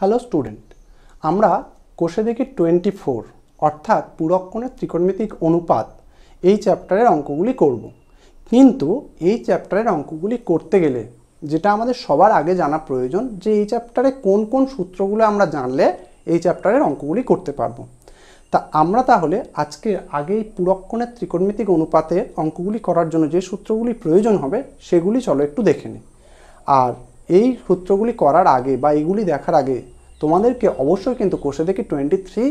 Hello student আমরা কোষে দেখি টোয়েন্টি ফোর অর্থাৎ পুরক্ষণের ত্রিকোণমিতিক অনুপাত এই চ্যাপ্টারের অঙ্কগুলি করব। কিন্তু এই চ্যাপ্টারের অঙ্কগুলি করতে গেলে যেটা আমাদের সবার আগে জানা প্রয়োজন যে এই চ্যাপ্টারে কোন কোন সূত্রগুলো আমরা জানলে এই চ্যাপ্টারের অঙ্কগুলি করতে পারবো তা আমরা তাহলে আজকে আগেই পুরক্ষণের ত্রিকোণমিতিক অনুপাতে অঙ্কগুলি করার জন্য যে সূত্রগুলি প্রয়োজন হবে সেগুলি চলো একটু দেখে নিই আর এই সূত্রগুলি করার আগে বা এইগুলি দেখার আগে তোমাদেরকে অবশ্যই কিন্তু কোষে দেখি টোয়েন্টি থ্রি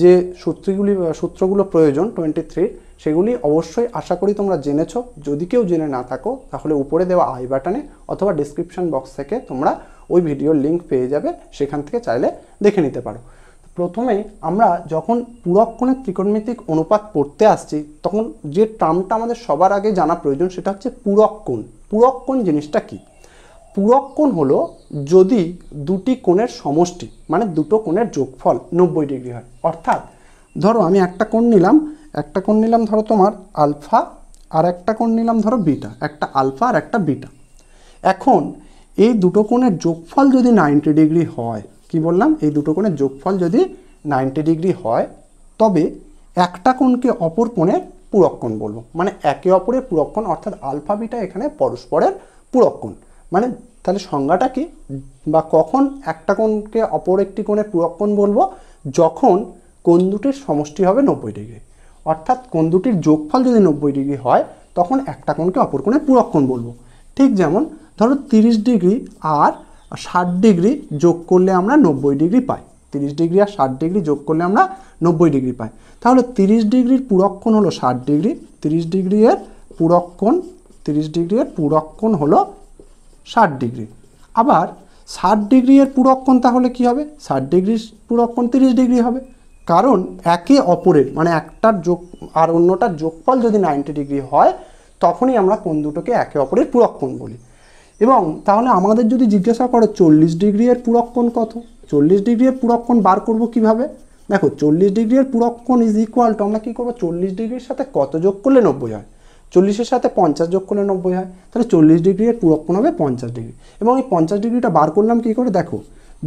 যে সূত্রগুলি সূত্রগুলো প্রয়োজন টোয়েন্টি থ্রির সেগুলি অবশ্যই আশা করি তোমরা জেনেছো যদি কেউ জেনে না থাকো তাহলে উপরে দেওয়া আই বাটনে অথবা ডিসক্রিপশান বক্স থেকে তোমরা ওই ভিডিওর লিঙ্ক পেয়ে যাবে সেখান থেকে চাইলে দেখে নিতে পারো প্রথমে আমরা যখন পুরক্ষণের ত্রিকোণমিতিক অনুপাত পড়তে আসছি তখন যে টার্মটা আমাদের সবার আগে জানা প্রয়োজন সেটা হচ্ছে পুরক্ষণ পুরক্ষণ জিনিসটা কী পূরক কোণ হলো যদি দুটি কোণের সমষ্টি মানে দুটো কোণের যোগফল নব্বই ডিগ্রি হয় অর্থাৎ ধরো আমি একটা কোণ নিলাম একটা কোণ নিলাম ধরো তোমার আলফা আর একটা কোণ নিলাম ধরো বিটা একটা আলফা আর একটা বিটা এখন এই দুটো কোণের যোগফল যদি নাইনটি ডিগ্রি হয় কি বললাম এই দুটো কোণের যোগফল যদি নাইনটি ডিগ্রি হয় তবে একটা কোণকে অপর কোণের পুরক্ষণ বলবো মানে একে অপরের পুরক্ষণ অর্থাৎ আলফা বিটা এখানে পরস্পরের পুরক্ষণ মানে তাহলে সংজ্ঞাটা কি বা কখন একটা কোণকে অপর একটি কোণে পূরক কোণ বলবো যখন কোন দুটির সমষ্টি হবে নব্বই ডিগ্রি অর্থাৎ কোন দুটির যোগফল যদি নব্বই ডিগ্রি হয় তখন একটা কোণকে অপর কোণে পূরক কোণ বলবো ঠিক যেমন ধরো তিরিশ ডিগ্রি আর ষাট ডিগ্রি যোগ করলে আমরা নব্বই ডিগ্রি পাই তিরিশ ডিগ্রি আর ষাট ডিগ্রি যোগ করলে আমরা নব্বই ডিগ্রি পাই তাহলে তিরিশ ডিগ্রির পুরক্ষণ হলো ষাট ডিগ্রি তিরিশ ডিগ্রি এর পুরক্ষণ তিরিশ ডিগ্রি এর পূরক্ষণ হলো ষাট ডিগ্রি আবার ষাট ডিগ্রির পুরক্ষণ তাহলে কি হবে ষাট ডিগ্রির পুরক্ষণ তিরিশ ডিগ্রি হবে কারণ একে অপরের মানে একটার যোগ আর অন্যটার যোগফল যদি নাইনটি ডিগ্রি হয় তখনই আমরা কোন দুটোকে একে অপরের পুরক্ষণ বলি এবং তাহলে আমাদের যদি জিজ্ঞাসা করে চল্লিশ ডিগ্রির পুরক্ষণ কত চল্লিশ ডিগ্রির পুরক্ষণ বার করব কিভাবে দেখো চল্লিশ ডিগ্রির পুরক্ষণ ইজ ইকুয়াল টু আমরা কী করবো চল্লিশ ডিগ্রির সাথে কত যোগ করলে নব্বই হয় চল্লিশের সাথে পঞ্চাশ যোগ করলে নব্বই হয় তাহলে চল্লিশ ডিগ্রির পূরক হবে পঞ্চাশ ডিগ্রি এবং এই পঞ্চাশ ডিগ্রিটা বার করলাম কী করে দেখো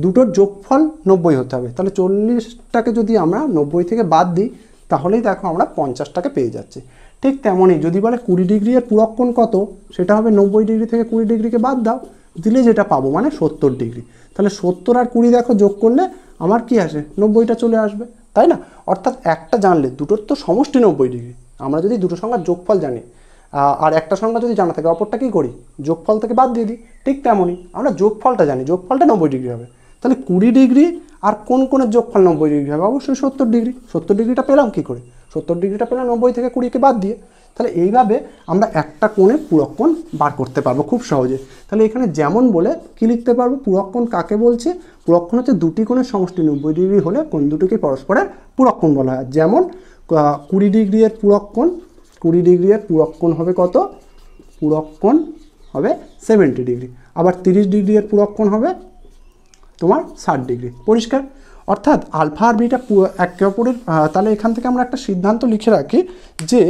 দুটোর যোগফল নব্বই হতে হবে তাহলে চল্লিশটাকে যদি আমরা নব্বই থেকে বাদ দিই তাহলেই দেখো আমরা পঞ্চাশটাকে পেয়ে যাচ্ছি ঠিক তেমনই যদি বলে কুড়ি ডিগ্রির এর কত সেটা হবে নব্বই ডিগ্রি থেকে কুড়ি ডিগ্রিকে বাদ দাও দিলে যেটা পাবো মানে সত্তর ডিগ্রি তাহলে সত্তর আর কুড়ি দেখো যোগ করলে আমার কি আসে নব্বইটা চলে আসবে তাই না অর্থাৎ একটা জানলে দুটোর তো সমষ্টি নব্বই ডিগ্রি আমরা যদি দুটো সংখ্যার যোগফল জানি আর একটা সংখ্যা যদি জানা থাকে অপরটা কী করি যোগফল থেকে বাদ দিয়ে দিই ঠিক তেমনই আমরা যোগফলটা জানি যোগফলটা নব্বই ডিগ্রি হবে তাহলে কুড়ি ডিগ্রি আর কোন কোনের যোগফল নব্বই ডিগ্রি হবে অবশ্যই সত্তর ডিগ্রি সত্তর ডিগ্রিটা পেলাম কী করে সত্তর ডিগ্রিটা পেলাম নব্বই থেকে কুড়িকে বাদ দিয়ে তাহলে এইভাবে আমরা একটা কোণে পুরক্ষণ বার করতে পারবো খুব সহজে তাহলে এখানে যেমন বলে কি লিখতে পারবো পুরক্ষণ কাকে বলছে পুরক্ষণ হচ্ছে দুটি কোণের সমষ্টি নব্বই ডিগ্রি হলে কোন দুটিকে পরস্পরের পুরক্ষণ বলা হয় যেমন কুড়ি ডিগ্রি এর পুরক্ষণ কুড়ি ডিগ্রি পুরক্ষণ হবে কত পুরক্ষণ হবে সেভেন্টি ডিগ্রি আবার তিরিশ ডিগ্রি এর পুরক্ষণ হবে তোমার ষাট ডিগ্রি পরিষ্কার অর্থাৎ আলফা আর বিটা একে অপরের তাহলে এখান থেকে আমরা একটা সিদ্ধান্ত লিখে রাখি যে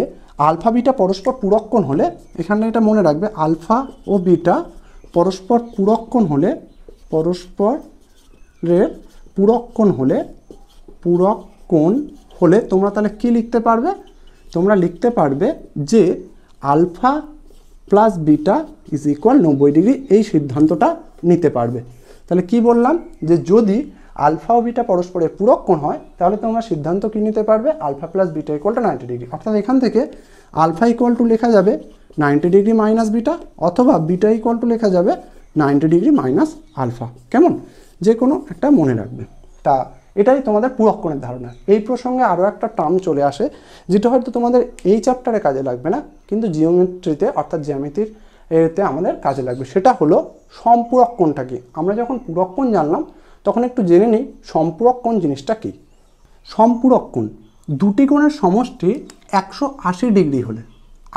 আলফা বিটা পরস্পর পুরক্ষণ হলে এখানে এটা মনে রাখবে আলফা ও বিটা পরস্পর পুরক্ষণ হলে পরস্পরের পুরক্ষণ হলে পুরক্ষণ হলে তোমরা তাহলে কি লিখতে পারবে তোমরা লিখতে পারবে যে alpha plus beta is equal নব্বই ডিগ্রি এই সিদ্ধান্তটা নিতে পারবে তাহলে কি বললাম যে যদি আলফা ও বিটা পরস্পরের পূরক কোণ হয় তাহলে তোমরা সিদ্ধান্ত কী নিতে পারবে alpha plus beta equal to ninety degree অর্থাৎ এখান থেকে আলফা ইকুয়াল টু লেখা যাবে নাইনটি ডিগ্রি মাইনাস বিটা অথবা বিটা ইকুয়াল টু লেখা যাবে নাইনটি ডিগ্রি মাইনাস আলফা কেমন যে কোনো একটা মনে রাখবে তা এটাই তোমাদের পুরক্ষণের ধারণা এই প্রসঙ্গে আরও একটা টার্ম চলে আসে যেটা হয়তো তোমাদের এই চ্যাপ্টারে কাজে লাগবে না কিন্তু জিওমেট্রিতে অর্থাৎ জ্যামিতির এতে আমাদের কাজে লাগবে সেটা হলো সম্পূরক্ষণটা কী আমরা যখন পুরক্ষণ জানলাম তখন একটু জেনে নিই সম্পূরক্ষণ জিনিসটা কী সম্পূরক্ষণ দুটি কোণের সমষ্টি একশো আশি ডিগ্রি হলে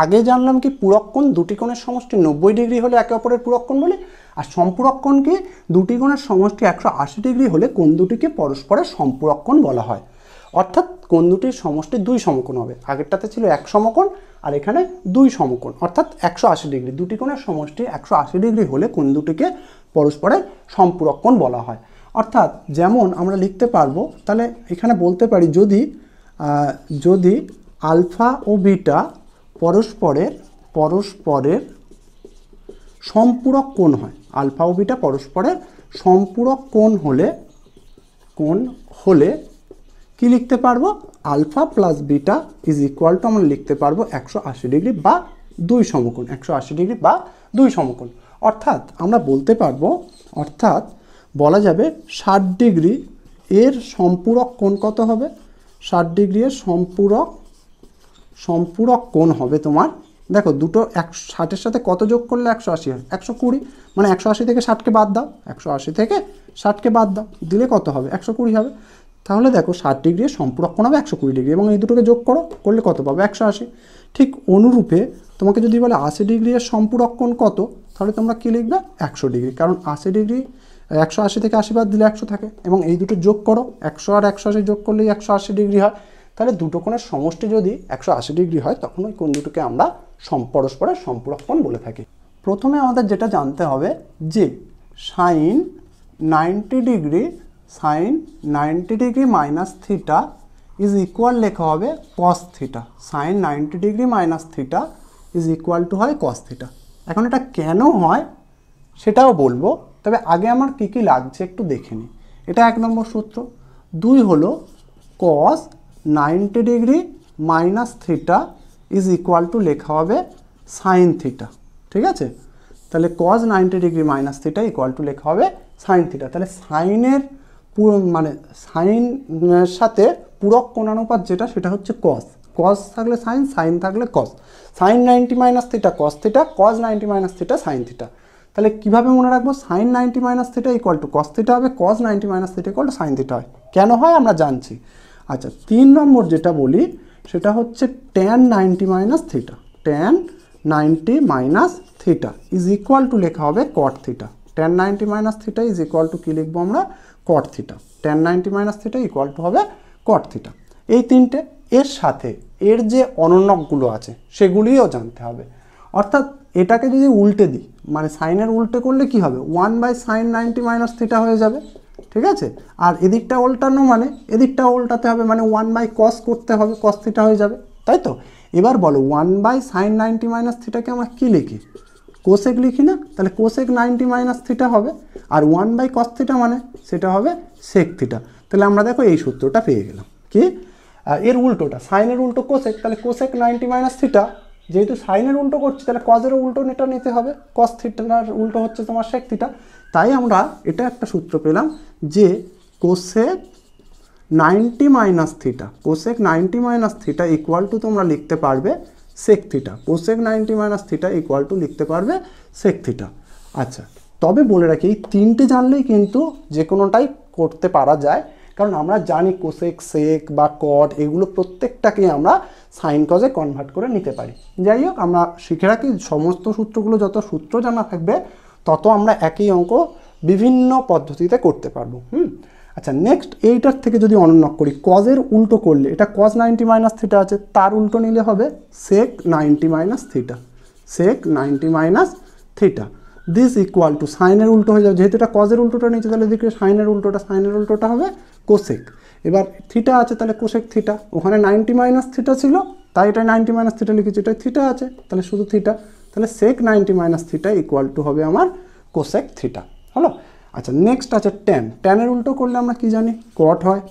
আগে জানলাম কি পুরক্ষণ দুটি কোণের সমষ্টি নব্বই ডিগ্রি হলে একে অপরের পুরক্ষণ বলে আর সম্পূরক্ষণকে দুটি কোণের সমষ্টি একশো আশি ডিগ্রি হলে কোন দুটিকে পরস্পরের সম্পূরক্ষণ বলা হয় অর্থাৎ কোন দুটির সমষ্টি দুই সমকোণ হবে আগেরটাতে ছিল এক সমকোণ আর এখানে দুই সমকোণ অর্থাৎ একশো আশি ডিগ্রি দুটি কোণের সমষ্টি একশো আশি ডিগ্রি হলে কোন দুটিকে পরস্পরের সম্পূরক্ষণ বলা হয় অর্থাৎ যেমন আমরা লিখতে পারবো তাহলে এখানে বলতে পারি যদি যদি আলফা ও বিটা পরস্পরের পরস্পরের সম্পূরক কোণ হয় আলফা ও বিটা পরস্পরের সম্পূরক কোণ হলে কোণ হলে কি লিখতে পারবো alpha plus beta is equal to আমরা লিখতে পারবো একশো আশি ডিগ্রি বা দুই সমকোণ একশো আশি ডিগ্রি বা দুই সমকোণ অর্থাৎ আমরা বলতে পারবো অর্থাৎ বলা যাবে ষাট ডিগ্রি এর সম্পূরক কোণ কত হবে ষাট ডিগ্রি এর সম্পূরক সম্পূরক কোণ হবে তোমার দেখো দুটো এক ষাটের সাথে কত যোগ করলে একশো আশি হবে একশো কুড়ি মানে একশো আশি থেকে ষাটকে বাদ দাও একশো আশি থেকে ষাটকে বাদ দাও দিলে কত হবে একশো কুড়ি হবে তাহলে দেখো ষাট ডিগ্রি সম্পূরক্ষণ হবে একশো কুড়ি ডিগ্রি এবং এই দুটোকে যোগ করো করলে কত পাবে একশো আশি ঠিক অনুরূপে তোমাকে যদি বলে আশি ডিগ্রি এর সম্পূরক্ষণ কত তাহলে তোমরা কী লিখবে একশো ডিগ্রি কারণ আশি ডিগ্রি একশো আশি থেকে আশি বাদ দিলে একশো থাকে এবং এই দুটো যোগ করো একশো আর একশো আশি যোগ করলেই একশো আশি ডিগ্রি হয় তাহলে দুটো কোণের সমষ্টি যদি একশো আশি ডিগ্রি হয় তখন ওই কোণ দুটোকে আমরা পরস্পরের সম্পূরক কোণ বলে থাকি প্রথমে আমাদের যেটা জানতে হবে যে sine ninety degree sine ninety degree minus theta is equal লেখা হবে cos theta sine ninety degree minus theta is equal to হয় কস থিটা এখন এটা কেন হয় সেটাও বলবো তবে আগে আমার কি কি লাগছে একটু দেখে নিই এটা এক নম্বর সূত্র দুই হলো cos ninety degree minus theta is equal to লেখা হবে সাইন থিটা ঠিক আছে তাহলে cos ninety degree minus theta equal to লেখা হবে সাইন থিটা তাহলে সাইনের পুরো মানে সাইনের সাথে পূরক কোণানুপাত যেটা সেটা হচ্ছে কস কস থাকলে সাইন সাইন থাকলে cos sine ninety minus theta cos theta cos ninety minus theta sine theta তাহলে কীভাবে মনে রাখবো sine ninety minus theta equal to cos theta হবে cos ninety minus theta equal to sine theta হয় কেন হয় আমরা জানছি আচ্ছা তিন নম্বর যেটা বলি সেটা হচ্ছে tan ninety minus theta tan ninety minus theta is equal to লেখা হবে cot theta tan ninety minus theta is equal to কী লিখবো আমরা cot theta tan ninety minus theta equal to হবে কট থিটা এই তিনটে এর সাথে এর যে অনন্যকগুলো আছে সেগুলিও জানতে হবে অর্থাৎ এটাকে যদি উল্টে দিই মানে সাইনের উল্টে করলে কি হবে one by sine ninety minus theta হয়ে যাবে ঠিক আছে আর এদিকটা উল্টানো মানে এদিকটা উল্টাতে হবে মানে ওয়ান বাই কস করতে হবে কস থিটা হয়ে যাবে তাই তো এবার বলো one by sine ninety minus থিটাকে আমরা কী লিখি কোশেক লিখি না তাহলে কোশেক নাইনটি মাইনাস থিটা হবে আর ওয়ান বাই কস থিটা মানে সেটা হবে সেক থিটা তাহলে আমরা দেখো এই সূত্রটা পেয়ে গেলাম কি এর উল্টোটা সাইনের উল্টো কোশেক তাহলে কোশেক নাইনটি মাইনাস থিটা যেহেতু সাইনের উল্টো করছি তাহলে কজেরও উল্টো নেটা নিতে হবে কস থিটার উল্টো হচ্ছে তোমার সেক থিটা তাই আমরা এটা একটা সূত্র পেলাম যে cosec ninety minus theta cosec ninety minus theta equal to তোমরা লিখতে পারবে sec theta cosec ninety minus theta equal to লিখতে পারবে সেক থিটা আচ্ছা তবে বলে রাখি এই তিনটে জানলেই কিন্তু যে কোনোটাই করতে পারা যায় কারণ আমরা জানি কোসেক সেক বা কট এগুলো প্রত্যেকটাকে আমরা সাইন কজে কনভার্ট করে নিতে পারি যাই হোক আমরা শিখে রাখি সমস্ত সূত্রগুলো যত সূত্র জানা থাকবে তত আমরা একই অঙ্ক বিভিন্ন পদ্ধতিতে করতে পারবো হুম আচ্ছা নেক্সট এইটার থেকে যদি অনন্যক করি কজের উল্টো করলে এটা কজ নাইনটি মাইনাস থিটা আছে তার উল্টো নিলে হবে sec ninety minus theta sec ninety minus theta this equal to সাইনের উল্টো হয়ে যাবে যেহেতু এটা কজের উল্টোটা নিচে তাহলে দেখি সাইনের উল্টোটা সাইনের উল্টোটা হবে কোসেক এবার থিটা আছে তাহলে কোসেক থিটা ওখানে নাইনটি মাইনাস থিটা ছিল তাই এটা নাইনটি মাইনাস থিটা লিখেছি এটা থিটা আছে তাহলে শুধু থিটা তাহলে sec ninety minus theta equal to হবে আমার কোসেক থিটা হলো আচ্ছা নেক্সট আছে টেন টেনের উল্টো করলে আমরা কি জানি কট হয়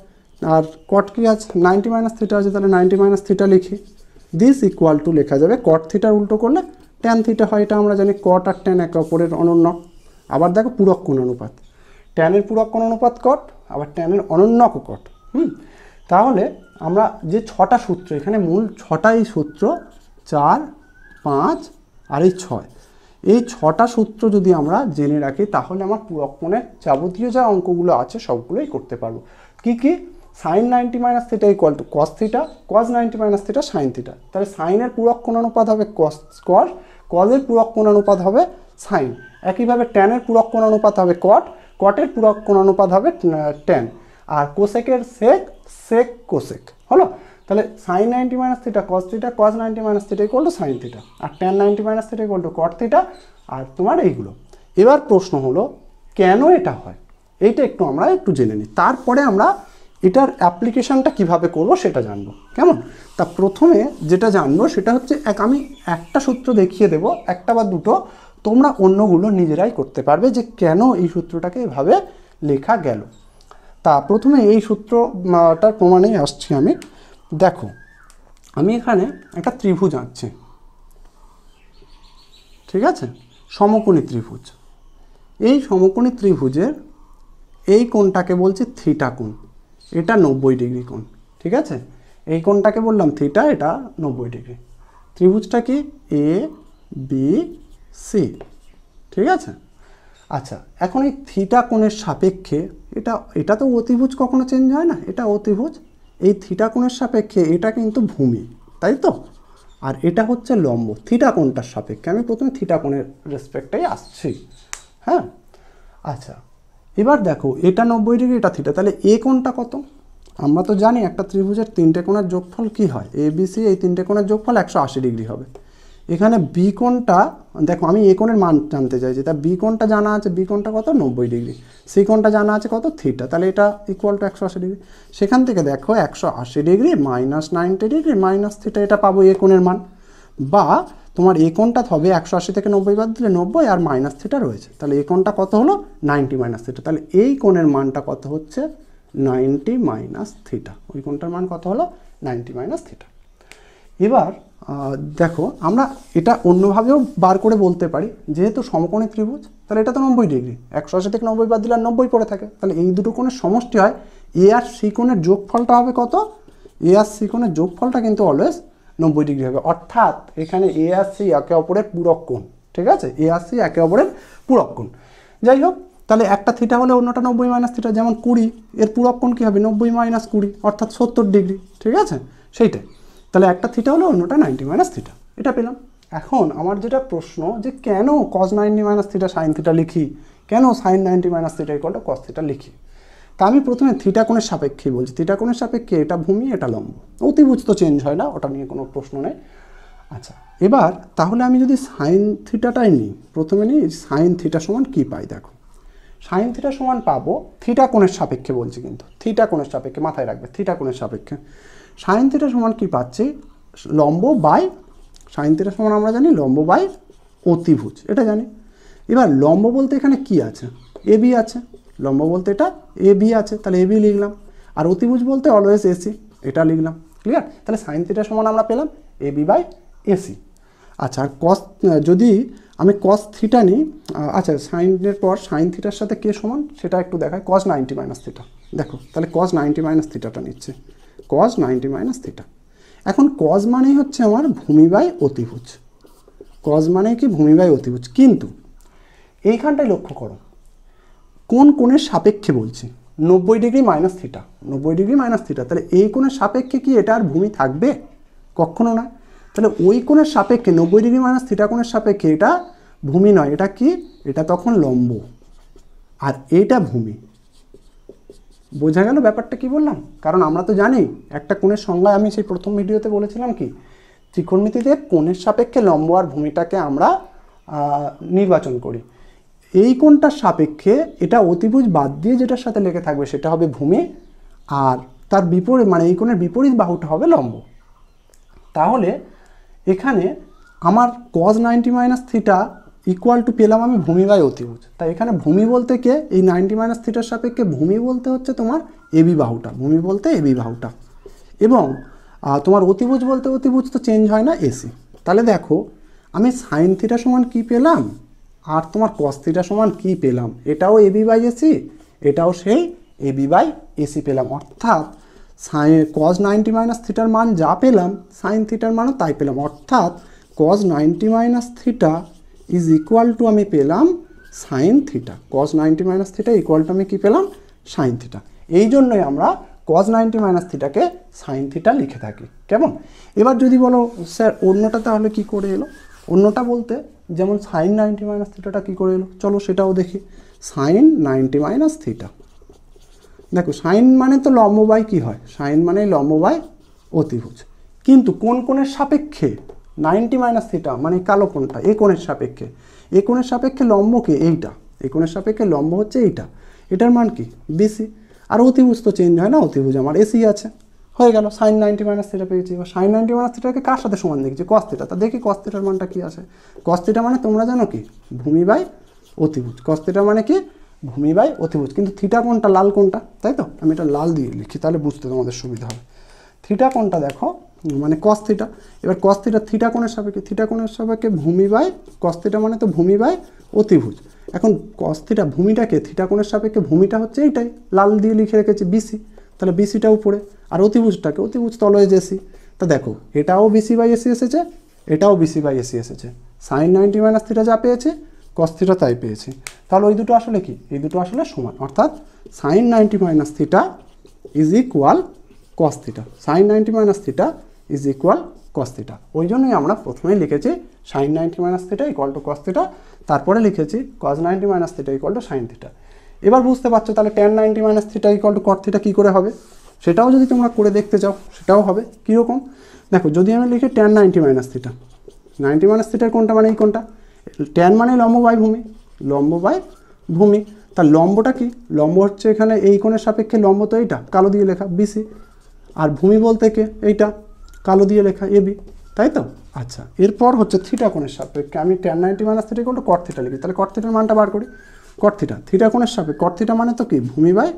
আর কট কি আছে নাইনটি মাইনাস থিটা আছে তাহলে নাইনটি মাইনাস থিটা লিখি দিস ইকুয়াল টু লেখা যাবে কট থিটার উল্টো করলে টেন থিটা হয় এটা আমরা জানি কট আর টেন একে অপরের অনন্য আবার দেখো পুরক কোন অনুপাত ট্যানের পুরক কোন অনুপাত কট আবার ট্যানের অনন্য কট হুম তাহলে আমরা যে ছটা সূত্র এখানে মূল ছটাই সূত্র চার পাঁচ আর এই ছয় এই ছটা সূত্র যদি আমরা জেনে রাখি তাহলে আমার পুরক্ষণের যাবতীয় যা অঙ্কগুলো আছে সবগুলোই করতে পারবো কি কি sine ninety minus theta equal to cos theta cos ninety minus theta sine theta তাহলে সাইনের পুরক্ষণ কোণানুপাত হবে কস কর কজের পুরক্ষণ কোণানুপাত হবে সাইন একইভাবে ট্যানের পুরক্ষণ অনুপাত হবে কট কটের পুরক্ষণ কোণানুপাত হবে ট্যান আর কোসেকের সেক সেক কোসেক হলো তাহলে sine ninety minus theta cos theta cos ninety minus theta equal to sine theta আর tan ninety minus theta equal to cot theta আর তোমার এইগুলো এবার প্রশ্ন হলো কেন এটা হয় এইটা একটু আমরা একটু জেনে নিই তারপরে আমরা এটার অ্যাপ্লিকেশানটা কিভাবে করব সেটা জানবো কেমন তা প্রথমে যেটা জানবো সেটা হচ্ছে এক আমি একটা সূত্র দেখিয়ে দেব একটা বা দুটো তোমরা অন্যগুলো নিজেরাই করতে পারবে যে কেন এই সূত্রটাকে এভাবে লেখা গেল তা প্রথমে এই সূত্রটার প্রমাণেই আসছি আমি দেখো আমি এখানে একটা ত্রিভুজ আঁকছি ঠিক আছে সমকোণী ত্রিভুজ এই সমকোণী ত্রিভুজের এই কোণটাকে বলছি থিটা কোণ এটা নব্বই ডিগ্রি কোণ ঠিক আছে এই কোণটাকে বললাম থিটা এটা নব্বই ডিগ্রি ত্রিভুজটা কি এ বি সি ঠিক আছে আচ্ছা এখন এই থিটা কোণের সাপেক্ষে এটা এটা তো অতিভুজ কখনো চেঞ্জ হয় না এটা অতিভুজ এই থিটা কোণের সাপেক্ষে এটা কিন্তু ভূমি তাই তো আর এটা হচ্ছে লম্ব থিটা কোণটার সাপেক্ষে আমি প্রথমে থিটা কোণের রেসপেক্টেই আসছি হ্যাঁ আচ্ছা এবার দেখো এটা নব্বই ডিগ্রি এটা থিটা তাহলে এ কোণটা কত আমরা তো জানি একটা ত্রিভুজের তিনটে কোণের যোগফল কি হয় এবিসি এই তিনটে কোণের যোগফল একশো ডিগ্রি হবে এখানে বি দেখো আমি এ মান জানতে চাইছি তা বি কোনটা জানা আছে বি কোনটা কত নব্বই ডিগ্রি সি কোণটা জানা আছে কত থিটা তাহলে এটা ইকুয়াল টু একশো আশি ডিগ্রি সেখান থেকে দেখো একশো আশি degree minus ninety degree minus theta এটা পাবো এ কোণের মান বা তোমার এ কোণটা হবে একশো আশি থেকে নব্বই বাদ দিলে নব্বই আর মাইনাস থিটা রয়েছে তাহলে এ কত হলো নাইনটি মাইনাস থিটা তাহলে এই কোণের মানটা কত হচ্ছে নাইনটি মাইনাস থিটা ওই কোণটার মান কত হলো নাইনটি মাইনাস থিটা এবার দেখো আমরা এটা অন্যভাবেও বার করে বলতে পারি যেহেতু সমকোণী ত্রিভুজ তাহলে এটা তো নব্বই ডিগ্রি একশো আশি থেকে নব্বই বাদ দিলে আর নব্বই পরে থাকে তাহলে এই দুটো কোণের সমষ্টি হয় এ আর সি কোণের যোগফলটা হবে কত এ আর সি কোণের যোগফলটা কিন্তু অলওয়েজ নব্বই ডিগ্রি হবে অর্থাৎ এখানে এ আর সি একে অপরের পূরক কোণ ঠিক আছে এ আর সি একে অপরের পূরক কোণ যাই হোক তাহলে একটা থিটা হলে অন্যটা নব্বই মাইনাস থিটা যেমন কুড়ি এর পূরক কোণ কী হবে নব্বই মাইনাস কুড়ি অর্থাৎ সত্তর ডিগ্রি ঠিক আছে সেইটাই তাহলে একটা থিটা হলো অন্যটা নাইনটি মাইনাস থিটা এটা পেলাম এখন আমার যেটা প্রশ্ন যে কেন cos ninety minus theta sine theta লিখি কেন sine ninety minus theta equal to cos theta লিখি তা আমি প্রথমে থিটা কোণের সাপেক্ষেই বলছি থিটা কোণের সাপেক্ষে এটা ভূমি এটা লম্ব অতিভুজ তো চেঞ্জ হয় না ওটা নিয়ে কোনো প্রশ্ন নেই আচ্ছা এবার তাহলে আমি যদি সাইন থিটাটাই নিই প্রথমে নিই সাইন থিটা সমান কী পাই দেখো সাইন থিটা সমান পাবো থিটা কোণের সাপেক্ষে বলছি কিন্তু থিটা কোণের সাপেক্ষে মাথায় রাখবে থিটা কোণের সাপেক্ষে সাইন থিটা সমান কী পাচ্ছি লম্ব বাই সাইন থিটা সমান আমরা জানি লম্ব বাই অতিভুজ এটা জানি এবার লম্ব বলতে এখানে কি আছে এ বি আছে লম্ব বলতে এটা এ বি আছে তাহলে এ বি লিখলাম আর অতিভুজ বলতে অলওয়েজ এসি এটা লিখলাম ক্লিয়ার তাহলে সাইন থিটা সমান আমরা পেলাম এ বি বাই এসি আচ্ছা আর কস যদি আমি কস থিটা নিই আচ্ছা সাইনের পর সাইন থিটার সাথে কে সমান সেটা একটু দেখায় কস নাইনটি মাইনাস থিটা দেখো তাহলে কস নাইনটি মাইনাস থিটাটা নিচ্ছে কজ নাইনটি মাইনাস থিটা এখন কজ মানেই হচ্ছে আমার ভূমি বাই অতিভুজ কজ মানে কি ভূমি বাই অতিভুজ কিন্তু এইখানটায় লক্ষ্য করো কোন কোণের সাপেক্ষে বলছি নব্বই ডিগ্রি মাইনাস থিটা নব্বই ডিগ্রি মাইনাস থিটা তাহলে এই কোণের সাপেক্ষে কি এটা আর ভূমি থাকবে কখনো না তাহলে ওই কোণের সাপেক্ষে নব্বই ডিগ্রি মাইনাস থিটা কোণের সাপেক্ষে এটা ভূমি নয় এটা কি এটা তখন লম্ব আর এটা ভূমি বোঝা গেল ব্যাপারটা কি বললাম কারণ আমরা তো জানি একটা কোণের সংজ্ঞায় আমি সেই প্রথম ভিডিওতে বলেছিলাম কি ত্রিকোণমিতিতে কোণের সাপেক্ষে লম্ব আর ভূমিটাকে আমরা নির্বাচন করি এই কোণটার সাপেক্ষে এটা অতিভুজ বাদ দিয়ে যেটার সাথে লেগে থাকবে সেটা হবে ভূমি আর তার বিপরীত মানে এই কোণের বিপরীত বাহুটা হবে লম্ব তাহলে এখানে আমার cos ninety minus theta equal to পেলাম আমি ভূমি বাই অতিভুজ তাই এখানে ভূমি বলতে কে এই নাইনটি মাইনাস থিটার সাপেক্ষে ভূমি বলতে হচ্ছে তোমার এবি বাহুটা ভূমি বলতে এবি বাহুটা এবং তোমার অতিভুজ বলতে অতিভুজ তো চেঞ্জ হয় না এসি তাহলে দেখো আমি সাইন থিটা সমান কী পেলাম আর তোমার কস থ্রিটা সমান কী পেলাম এটাও এবি বাই এসি এটাও সেই এবি বাই এসি পেলাম অর্থাৎ সাই কজ নাইনটি মাইনাস থিটার মান যা পেলাম সাইন থিটার মানও তাই পেলাম অর্থাৎ cos ninety minus theta is equal to আমি পেলাম sine theta cos ninety minus theta equal to আমি কী পেলাম সাইন থিটা এই জন্যই আমরা কজ নাইনটি মাইনাস থিটাকে সাইন থিটা লিখে থাকি কেমন এবার যদি বলো স্যার অন্যটা তাহলে কি করে এলো অন্যটা বলতে যেমন সাইন নাইনটি মাইনাস থিটাটা কী করে এলো চলো সেটাও দেখি সাইন নাইনটি মাইনাস থিটা দেখো সাইন মানে তো লম্ব কী হয় সাইন মানে লম্ব অতিভুজ কিন্তু কোন কোণের সাপেক্ষে নাইনটি মাইনাস থিটা মানে কালো কোণটা এ কোণের সাপেক্ষে এ কোণের সাপেক্ষে লম্ব কি এইটা এ কোণের সাপেক্ষে লম্ব হচ্ছে এইটা এটার মান কি বিসি আর অতিভুজ তো চেঞ্জ হয় না অতিভুজ আমার এসি আছে হয়ে গেল সাইন নাইনটি মাইনাস থিটা পেয়েছি এবার সাইন নাইনটি মাইনাস থিটাকে কার সাথে সমান দেখেছি কস্তিটা তা দেখি কস্তিটার মানটা কী আছে কস্তিটা মানে তোমরা জানো কি ভূমি বাই অতিভুজ কস্তিটা মানে কি ভূমি বাই অতিভুজ কিন্তু থিটা কোনটা লাল কোনটা তাই তো আমি এটা লাল দিয়ে লিখি তাহলে বুঝতে তোমাদের সুবিধা হবে থিটা কোনটা দেখো মানে কস্তিটা এবার কস্তিটা থিটা কোণের সাপেক্ষে থিটা কোণের সাপেক্ষে ভূমি বাই কস্তিটা মানে তো ভূমি বাই অতিভুজ এখন কস্তিটা ভূমিটাকে থিটা কোণের সাপেক্ষে ভূমিটা হচ্ছে এইটাই লাল দিয়ে লিখে রেখেছি বিসি তাহলে বিসিটা উপরে আর অতিভুজটাকে অতিভুজ তলয় জেসি তা দেখো এটাও বিসি বাই এসি এসেছে এটাও বিসি বাই এসি এসেছে সাইন নাইনটি মাইনাস থিটা যা পেয়েছে কস্তিটা তাই পেয়েছে তাহলে ওই দুটো আসলে কি এই দুটো আসলে সমান অর্থাৎ sine ninety minus theta is equal cos theta sine ninety minus theta is equal cos ওই জন্যই আমরা প্রথমেই লিখেছি sine ninety minus theta equal to cos তারপরে লিখেছি cos ninety minus theta equal to sine theta এবার বুঝতে পারছো তাহলে tan ninety minus theta equal to cot theta কী করে হবে সেটাও যদি তোমরা করে দেখতে চাও সেটাও হবে কীরকম দেখো যদি আমি লিখি tan ninety minus theta ninety minus থিটার কোনটা মানে এই কোনটা টেন মানে লম্ব বাই ভূমি লম্ব বাই ভূমি তার লম্বটা কি লম্ব হচ্ছে এখানে এই কোণের সাপেক্ষে লম্ব তো এইটা কালো দিয়ে লেখা বিসি আর ভূমি বলতে কে এইটা কালো দিয়ে লেখা এ বি তাই তো আচ্ছা এরপর হচ্ছে থিটা কোণের সাপেক্ষে আমি টেন নাইনটি মাইনাস থ্রি কোনটা কট থিটা লিখি তাহলে কট থিটার মানটা বার করি কট থিটা থিটা কোণের সাপেক্ষে কট থিটা মানে তো কি ভূমি বাই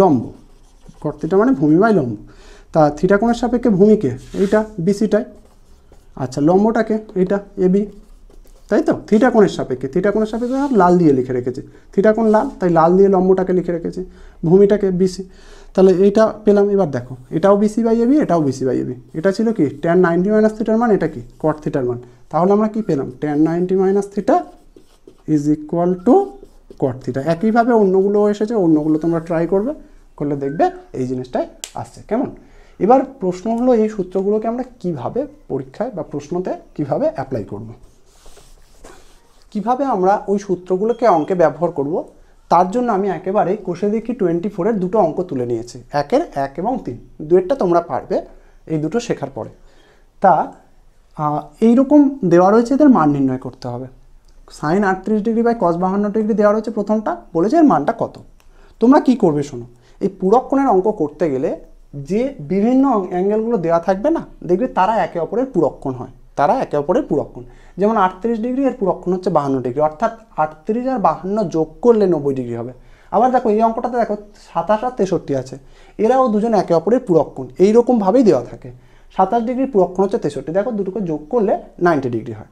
লম্ব কট থিটা মানে ভূমি বাই লম্ব তা থিটা কোণের সাপেক্ষে ভূমিকে এইটা বিসিটাই আচ্ছা লম্বটাকে এইটা এ বি তাই তো থিটা কোণের সাপেক্ষে থিটা কোণের সাপেক্ষে লাল দিয়ে লিখে রেখেছে থিটা কোণ লাল তাই লাল দিয়ে লম্বটাকে লিখে রেখেছে ভূমিটাকে বিসি তাহলে এটা পেলাম এবার দেখো এটাও বিসি বাই এবি এটাও বিসি বাই এবি এটা ছিল কি ট্যান নাইনটি মাইনাস থিটার মান এটা কি কট থিটার মান তাহলে আমরা কি পেলাম tan ninety minus theta is equal to cot theta একইভাবে অন্যগুলো এসেছে অন্যগুলো তোমরা ট্রাই করবে করলে দেখবে এই জিনিসটাই আসছে কেমন এবার প্রশ্ন হলো এই সূত্রগুলোকে আমরা কিভাবে পরীক্ষায় বা প্রশ্নতে কিভাবে অ্যাপ্লাই করব কিভাবে আমরা ওই সূত্রগুলোকে অঙ্কে ব্যবহার করব তার জন্য আমি একেবারে কষে দেখি টোয়েন্টি ফোরের দুটো অঙ্ক তুলে নিয়েছি একের এক এবং তিন দুয়েরটা তোমরা পারবে এই দুটো শেখার পরে তা এই রকম দেওয়া রয়েছে এদের মান নির্ণয় করতে হবে সাইন আটত্রিশ ডিগ্রি বাই কস বাহান্ন ডিগ্রি দেওয়া রয়েছে প্রথমটা বলেছে এর মানটা কত তোমরা কি করবে শোনো এই পুরক্ষণের অঙ্ক করতে গেলে যে বিভিন্ন অ্যাঙ্গেলগুলো দেওয়া থাকবে না দেখবে তারা একে অপরের পুরক্ষণ হয় তারা একে অপরের পুরক্ষণ যেমন আটত্রিশ ডিগ্রি এর পুরো অক্ষণ হচ্ছে বাহান্ন ডিগ্রি অর্থাৎ আটত্রিশ আর বাহান্ন যোগ করলে নব্বই ডিগ্রি হবে আবার দেখো এই অঙ্কটাতে দেখো সাতাশ আর তেষট্টি আছে এরাও দুজন একে অপরের পুরক্ষণ এইরকমভাবেই দেওয়া থাকে সাতাশ ডিগ্রি পুরক্ষণ হচ্ছে তেষট্টি দেখো দুটোকে যোগ করলে নাইনটি ডিগ্রি হয়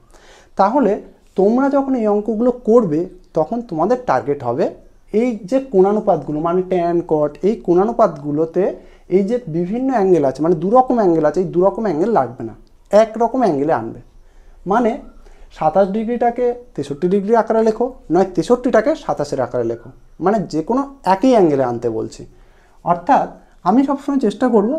তাহলে তোমরা যখন এই অঙ্কগুলো করবে তখন তোমাদের টার্গেট হবে এই যে কোণানুপাতগুলো মানে ট্যান কট এই কোণানুপাতগুলোতে এই যে বিভিন্ন অ্যাঙ্গেল আছে মানে দুরকম অ্যাঙ্গেল আছে এই দুরকম অ্যাঙ্গেল লাগবে না একরকম অ্যাঙ্গেলে আনবে মানে সাতাশ ডিগ্রিটাকে তেষট্টি ডিগ্রি আকারে লেখো নয় তেষট্টিটাকে সাতাশের আকারে লেখো মানে যে কোনো একই অ্যাঙ্গেলে আনতে বলছি অর্থাৎ আমি সবসময় চেষ্টা করবো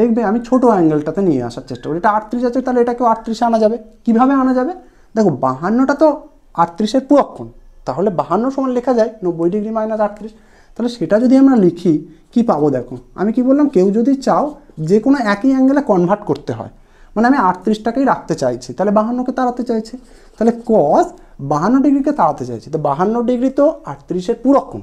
দেখবে আমি ছোট অ্যাঙ্গেলটাতে নিয়ে আসার চেষ্টা করি এটা আটত্রিশ আছে তাহলে এটাকেও আটত্রিশে আনা যাবে কিভাবে আনা যাবে দেখো বাহান্নটা তো আটত্রিশের পুরক্ষণ তাহলে বাহান্ন সমান লেখা যায় নব্বই ডিগ্রি মাইনাস আটত্রিশ তাহলে সেটা যদি আমরা লিখি কি পাবো দেখো আমি কি বললাম কেউ যদি চাও যে কোনো একই অ্যাঙ্গেলে কনভার্ট করতে হয় মানে আমি আটত্রিশটাকেই রাখতে চাইছি তাহলে বাহান্নকে তাড়াতে চাইছি তাহলে কস বাহান্ন ডিগ্রিকে তাড়াতে চাইছি তো বাহান্ন ডিগ্রি তো আটত্রিশের পুরক্ষণ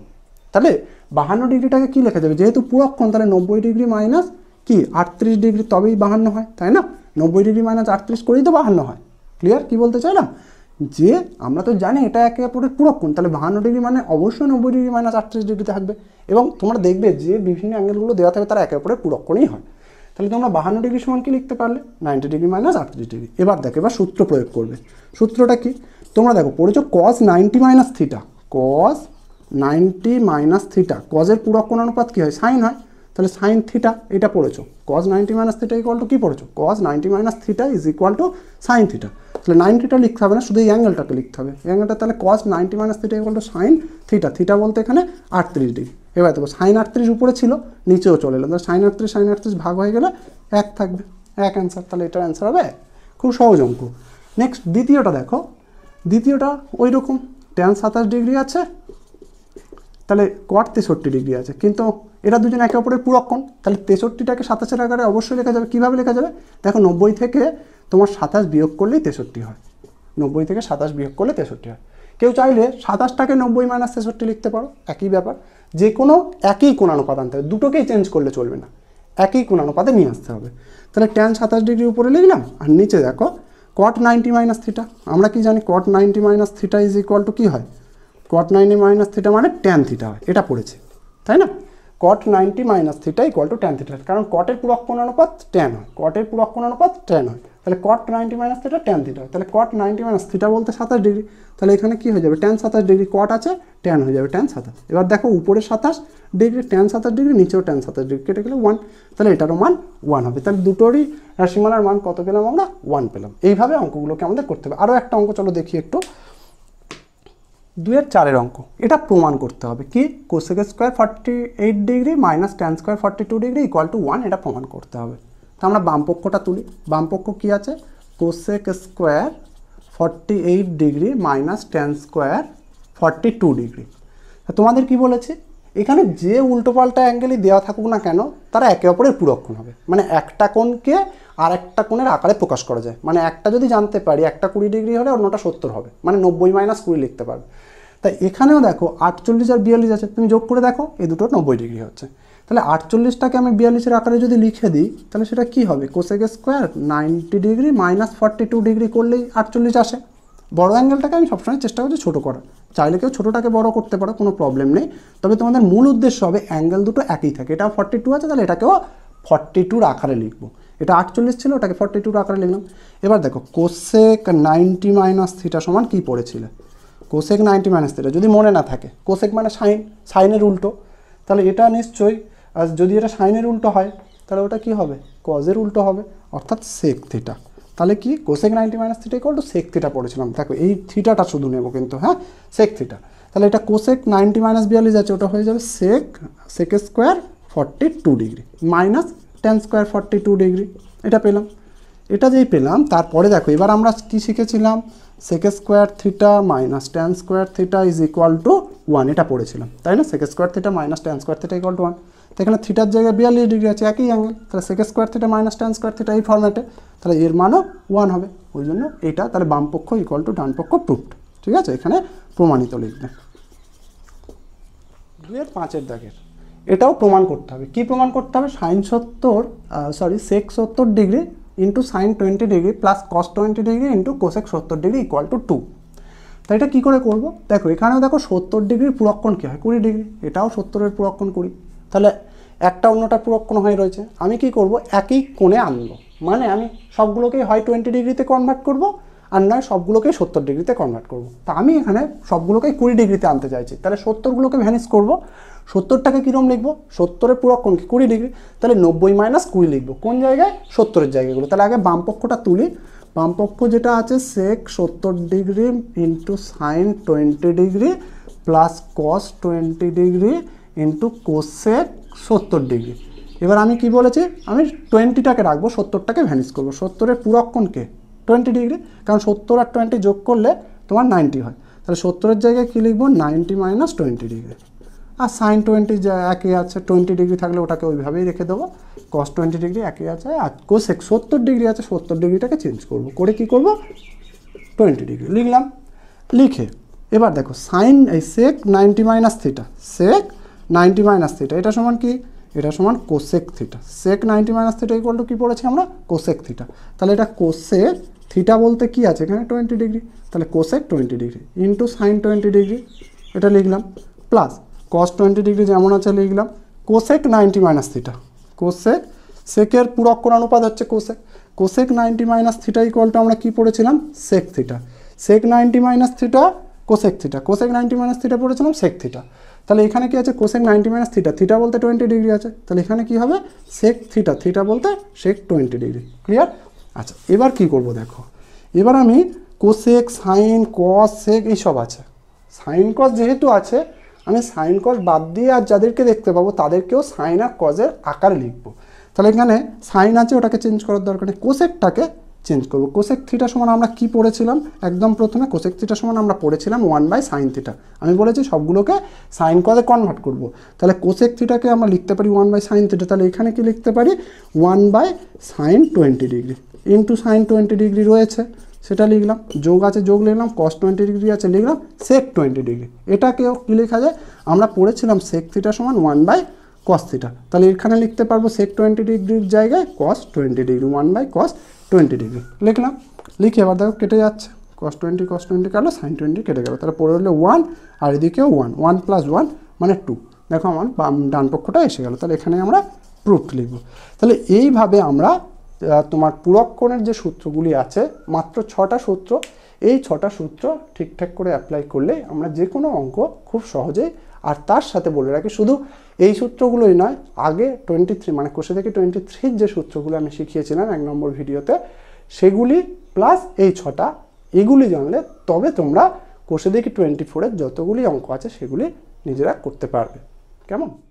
তাহলে বাহান্ন ডিগ্রিটাকে কী লেখা যাবে যেহেতু পুরক্ষণ তাহলে নব্বই ডিগ্রি মাইনাস কি আটত্রিশ ডিগ্রি তবেই বাহান্ন হয় তাই না নব্বই ডিগ্রি মাইনাস আটত্রিশ করেই তো বাহান্ন হয় ক্লিয়ার কি বলতে চাইলাম যে আমরা তো জানি এটা একে অপরের পুরক্ষণ তাহলে বাহান্ন ডিগ্রি মানে অবশ্যই নব্বই ডিগ্রি মাইনাস আটত্রিশ ডিগ্রি থাকবে এবং তোমরা দেখবে যে বিভিন্ন অ্যাঙ্গেলগুলো দেওয়া থাকবে তারা একে অপরের পুরক্ষণেই হয় তাহলে তোমরা বাহান্ন ডিগ্রি সমান কি লিখতে পারলে নাইনটি ডিগ্রি মাইনাস আটত্রিশ ডিগ্রি এবার দেখো এবার সূত্র প্রয়োগ করবে সূত্রটা কি তোমরা দেখো পড়েছো cos ninety minus theta cos ninety minus theta কজের পূরক কোন অনুপাত কী হয় সাইন হয় তাহলে সাইন থিটা এটা পড়েছো cos ninety minus theta equal to কী পড়েছো cos ninety minus theta is equal to sine theta তাহলে নাইনটিটা লিখতে হবে না শুধু এই অ্যাঙ্গেলটাকে লিখতে হবে অ্যাঙ্গেলটা তাহলে কস নাইনটি মাইনাস থিটা বলতো সাইন থিটা থিটা বলতে এখানে আটত্রিশ ডিগ্রি এবার দেখো সাইন আটত্রিশ উপরে ছিল নিচেও চলে এলো তাহলে সাইন আটত্রিশ সাইন আটত্রিশ ভাগ হয়ে গেলে এক থাকবে এক অ্যান্সার তাহলে এটার অ্যান্সার হবে খুব সহজ অঙ্ক নেক্সট দ্বিতীয়টা দেখো দ্বিতীয়টা ওই রকম ট্যান সাতাশ ডিগ্রি আছে তাহলে কট তেষট্টি ডিগ্রি আছে কিন্তু এরা দুজন একে অপরের পুরক্ষণ তাহলে তেষট্টিটাকে সাতাশের আকারে অবশ্যই লেখা যাবে কীভাবে লেখা যাবে দেখো নব্বই থেকে তোমার সাতাশ বিয়োগ করলেই তেষট্টি হয় নব্বই থেকে সাতাশ বিয়োগ করলে তেষট্টি হয় কেউ চাইলে সাতাশটাকে নব্বই মাইনাস তেষট্টি লিখতে পারো একই ব্যাপার যে কোনো একই কোণানুপাত আনতে হবে দুটোকেই চেঞ্জ করলে চলবে না একই কোণানুপাতে নিয়ে আসতে হবে তাহলে ট্যান সাতাশ ডিগ্রি উপরে লিখলাম আর নিচে দেখো কট নাইনটি মাইনাস থিটা আমরা কি জানি cot ninety minus theta is equal to কী হয় কট নাইনটি মাইনাস থিটা মানে ট্যান থিটা হয় এটা পড়েছে তাই না cot ninety minus theta equal to tan theta কারণ কটের পূরক অনুপাত ট্যান হয় কটের পূরক অনুপাত ট্যান হয় তাহলে cot ninety minus theta tan theta তাহলে কট নাইনটি মাইনাস থিটা বলতে সাতাশ ডিগ্রি তাহলে এখানে কী হয়ে যাবে ট্যান সাতাশ ডিগ্রি কট আছে ট্যান হয়ে যাবে ট্যান সাতাশ এবার দেখো উপরে সাতাশ ডিগ্রি ট্যান সাতাশ ডিগ্রি নিচেও ট্যান সাতাশ ডিগ্রি কেটে গেলে ওয়ান তাহলে এটারও মান ওয়ান হবে তাহলে দুটোরই রাশিমালার মান কত পেলাম আমরা ওয়ান পেলাম এইভাবে অঙ্কগুলোকে আমাদের করতে হবে আরও একটা অঙ্ক চলো দেখি একটু দুয়ের চারের অঙ্ক এটা প্রমাণ করতে হবে কি cosec square forty eight degree minus tan square forty two degree equal to one এটা প্রমাণ করতে হবে তো আমরা বামপক্ষটা তুলি বামপক্ষ কী আছে cosec square forty eight degree minus tan square forty two degree তোমাদের কি বলেছে এখানে যে উল্টোপাল্টা অ্যাঙ্গেলই দেওয়া থাকুক না কেন তারা একে অপরের পুরক্ষণ হবে মানে একটা কোণকে আর একটা কোণের আকারে প্রকাশ করা যায় মানে একটা যদি জানতে পারি একটা কুড়ি ডিগ্রি হলে অন্যটা সত্তর হবে মানে নব্বই মাইনাস কুড়ি লিখতে পারবে তাই এখানেও দেখো আটচল্লিশ আর বিয়াল্লিশ আছে তুমি যোগ করে দেখো এই দুটো নব্বই ডিগ্রি হচ্ছে তাহলে আটচল্লিশটাকে আমি বিয়াল্লিশের আকারে যদি লিখে দিই তাহলে সেটা কি হবে cosec square ninety degree minus forty two degree করলেই আটচল্লিশ আসে বড় অ্যাঙ্গেলটাকে আমি সবসময় চেষ্টা করছি ছোটো করার চাইলে কেউ ছোটোটাকে বড় করতে পারো কোনো প্রবলেম নেই তবে তোমাদের মূল উদ্দেশ্য হবে অ্যাঙ্গেল দুটো একই থাকে এটা ফর্টি টু আছে তাহলে এটাকেও ফর্টি টুর আকারে লিখবো এটা আটচল্লিশ ছিল ওটাকে ফর্টি টুর আকারে লিখলাম এবার দেখো কোসেক নাইনটি মাইনাস থিটা সমান কী পড়েছিল কোসেক নাইনটি মাইনাস থিটা যদি মনে না থাকে কোসেক মানে সাইন সাইনের উল্টো তাহলে এটা নিশ্চয়ই আর যদি এটা সাইনের উল্টো হয় তাহলে ওটা কি হবে কজের উল্টো হবে অর্থাৎ সেক থিটা তাহলে কি cosec ninety minus theta equal to sec theta পড়েছিলাম দেখো এই থিটাটা শুধু নেব কিন্তু হ্যাঁ সেক থিটা তাহলে এটা কোসেক নাইনটি মাইনাস বিয়াল্লিশ আছে ওটা হয়ে যাবে sec sec square forty two degree minus tan square forty two degree এটা পেলাম এটা যেই পেলাম তারপরে দেখো এবার আমরা কি শিখেছিলাম sec square theta minus tan square theta is equal to one এটা পড়েছিলাম তাই না sec square theta minus tan square theta equal to one তো এখানে থিটার জায়গায় বিয়াল্লিশ ডিগ্রি আছে একই অ্যাঙ্গেল তাহলে সেকে square theta minus tan square theta এই ফর্ম্যাটে তাহলে এর মানও ওয়ান হবে ওই জন্য এটা তাহলে বামপক্ষ ইকুয়াল টু ডানপক্ষ প্রুফড ঠিক আছে এখানে প্রমাণিত লিখবে দুয়ের পাঁচের দাগের এটাও প্রমাণ করতে হবে কি প্রমাণ করতে হবে সাইন সত্তর সরি সেক সত্তর degree into sine twenty degree plus cos twenty degree into cosec সত্তর ডিগ্রি ইকুয়াল টু টু তা এটা কী করে করবো দেখো এখানেও দেখো সত্তর ডিগ্রির পুরক্ষণ কী হয় কুড়ি ডিগ্রি এটাও সত্তরের পুরক্ষণ কুড়ি তাহলে একটা অন্যটা পুরো কোণ হয়ে রয়েছে আমি কি করব একই কোণে আনবো মানে আমি সবগুলোকেই হয় টোয়েন্টি ডিগ্রিতে কনভার্ট করব আর নয় সবগুলোকেই সত্তর ডিগ্রিতে কনভার্ট করব তা আমি এখানে সবগুলোকেই কুড়ি ডিগ্রিতে আনতে চাইছি তাহলে সত্তরগুলোকে ভ্যানিস করব সত্তরটাকে কীরকম লিখবো সত্তরের পূরক কি কুড়ি ডিগ্রি তাহলে নব্বই মাইনাস কুড়ি লিখবো কোন জায়গায় সত্তরের জায়গাগুলো তাহলে আগে বামপক্ষটা তুলি বামপক্ষ যেটা আছে সেক সত্তর degree into sine twenty degree plus cos twenty degree into cosec সত্তর ডিগ্রি এবার আমি কি বলেছি আমি টোয়েন্টিটাকে রাখবো সত্তরটাকে ভ্যানিস করবো সত্তরের পুরক্ষণকে টোয়েন্টি ডিগ্রি কারণ সত্তর আর টোয়েন্টি যোগ করলে তোমার নাইনটি হয় তাহলে সত্তরের জায়গায় কী লিখবো নাইনটি মাইনাস টোয়েন্টি ডিগ্রি আর সাইন টোয়েন্টি যা একই আছে টোয়েন্টি ডিগ্রি থাকলে ওটাকে ওইভাবেই রেখে দেবো কস টোয়েন্টি ডিগ্রি একই আছে আর কোসেক সত্তর ডিগ্রি আছে সত্তর ডিগ্রিটাকে চেঞ্জ করব করে কি করব টোয়েন্টি ডিগ্রি লিখলাম লিখে এবার দেখো সাইন এই sec ninety minus theta sec ninety minus theta এটা সমান কি এটা সমান cosec theta sec ninety minus theta equal to কী পড়েছি আমরা কোসেক থিটা তাহলে এটা কোসে থিটা বলতে কি আছে এখানে টোয়েন্টি ডিগ্রি তাহলে cosec twenty degree into sine twenty degree এটা লিখলাম প্লাস কস টোয়েন্টি ডিগ্রি যেমন আছে লিখলাম cosec ninety minus theta cosec সেকের পুরক্ষর অনুপাত হচ্ছে cosec cosec ninety minus theta to আমরা কী পড়েছিলাম sec theta sec ninety minus theta cosec theta cosec ninety minus theta পড়েছিলাম সেক থিটা তাহলে এখানে কি আছে cosec ninety minus theta theta বলতে টোয়েন্টি ডিগ্রি আছে তাহলে এখানে কি হবে সেক থিটা থিটা বলতে সেক টোয়েন্টি ডিগ্রি ক্লিয়ার আচ্ছা এবার কি করব দেখো এবার আমি কোসেক সাইন কস সেক এইসব আছে সাইন কস যেহেতু আছে আমি সাইন কস বাদ দিয়ে আর যাদেরকে দেখতে পাবো তাদেরকেও সাইন আর কজের আকারে লিখবো তাহলে এখানে সাইন আছে ওটাকে চেঞ্জ করার দরকার নেই কোসেকটাকে চেঞ্জ করবো কোসেক থিটা সমান আমরা কি পড়েছিলাম একদম প্রথমে কোসেক থিটা সমান আমরা পড়েছিলাম ওয়ান বাই সাইন থিটা আমি বলেছি সবগুলোকে সাইন কদে কনভার্ট করব তাহলে কোসেক থিটাকে আমরা লিখতে পারি ওয়ান বাই সাইন থিটা তাহলে এখানে কি লিখতে পারি one by sine twenty degree into sine twenty degree রয়েছে সেটা লিখলাম যোগ আছে যোগ লিখলাম কস টোয়েন্টি ডিগ্রি আছে লিখলাম সেক টোয়েন্টি ডিগ্রি এটাকেও কী লেখা যায় আমরা পড়েছিলাম সেক থিটা সমান ওয়ান বাই কস থিটা তাহলে এখানে লিখতে পারবো সেক টোয়েন্টি ডিগ্রির জায়গায় cos twenty degree one by cos twenty degree লিখলাম লিখে এবার দেখো কেটে যাচ্ছে কস টোয়েন্টি কস টোয়েন্টি কাটলো সাইন টোয়েন্টি কেটে গেলো তাহলে পড়ে হলো ওয়ান আর এদিকেও ওয়ান ওয়ান প্লাস ওয়ান মানে টু দেখো আমার বাম ডান পক্ষটা এসে গেল তাহলে এখানে আমরা প্রুফ লিখব তাহলে এইভাবে আমরা তোমার পুরক্ষণের যে সূত্রগুলি আছে মাত্র ছটা সূত্র এই ছটা সূত্র ঠিকঠাক করে অ্যাপ্লাই করলে আমরা যে কোনো অঙ্ক খুব সহজেই আর তার সাথে বলে রাখি শুধু এই সূত্রগুলোই নয় আগে টোয়েন্টি থ্রি মানে কোষে থেকে টোয়েন্টি থ্রির যে সূত্রগুলো আমি শিখিয়েছিলাম এক নম্বর ভিডিওতে সেগুলি প্লাস এই ছটা এগুলি জানলে তবে তোমরা কোষে দেখি টোয়েন্টি ফোরের যতগুলি অঙ্ক আছে সেগুলি নিজেরা করতে পারবে কেমন